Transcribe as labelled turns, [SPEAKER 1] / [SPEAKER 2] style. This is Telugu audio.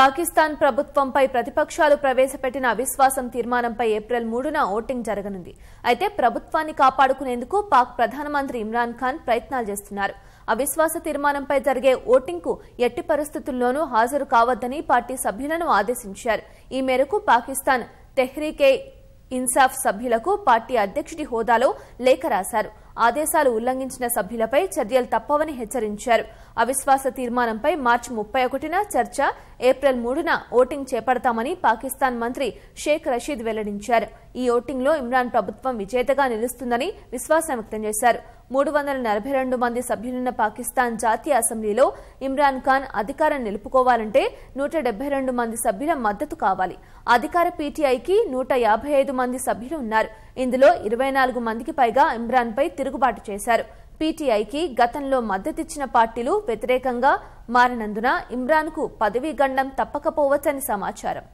[SPEAKER 1] పాకిస్తాన్ ప్రభుత్వంపై ప్రతిపక్షాలు ప్రవేశపెట్టిన అవిశ్వాసం తీర్మానంపై ఏప్రిల్ మూడున ఓటింగ్ జరగనుంది అయితే ప్రభుత్వాన్ని కాపాడుకునేందుకు పాక్ ప్రధానమంత్రి ఇమ్రాన్ ఖాన్ ప్రయత్నాలు చేస్తున్నారు అవిశ్వాస తీర్మానంపై జరిగే ఓటింగ్కు ఎట్టి పరిస్థితుల్లోనూ హాజరు కావద్దని పార్టీ సభ్యులను ఆదేశించారు ఈ మేరకు పాకిస్తాన్ తెహ్రీకే ఇన్సాఫ్ సభ్యులకు పార్టీ అధ్యక్షుడి హోదాలో లేఖ రాశారు ఆదేశాలు ఉల్లంఘించిన సభ్యులపై చర్యలు తప్పవని హెచ్చరించారు అవిశ్వాస తీర్మానంపై మార్చి ముప్పై ఒకటిన చర్చ ఏప్రిల్ మూడున ఓటింగ్ చేపడతామని పాకిస్తాన్ మంత్రి షేక్ రషీద్ వెల్లడించారు ఈ ఓటింగ్లో ఇమ్రాన్ ప్రభుత్వం విజేతగా నిలుస్తుందని విశ్వాసం వ్యక్తం చేశారు మూడు వందల నలభై రెండు మంది సభ్యులున్న పాకిస్తాన్ జాతీయ అసెంబ్లీలో ఇమ్రాన్ ఖాన్ అధికారం నిలుపుకోవాలంటే నూట డెబ్బై రెండు మంది సభ్యుల మద్దతు కావాలి అధికార పీటీఐకి నూట యాభై ఐదు మంది సభ్యులు ఉన్నారు ఇందులో ఇరవై నాలుగు మందికి పైగా ఇమ్రాన్పై తిరుగుబాటు చేశారు పీటీఐకి గతంలో మద్దతిచ్చిన పార్టీలు వ్యతిరేకంగా మారినందున ఇమ్రాన్కు పదవీ గండం తప్పకపోవచ్చని సమాచారం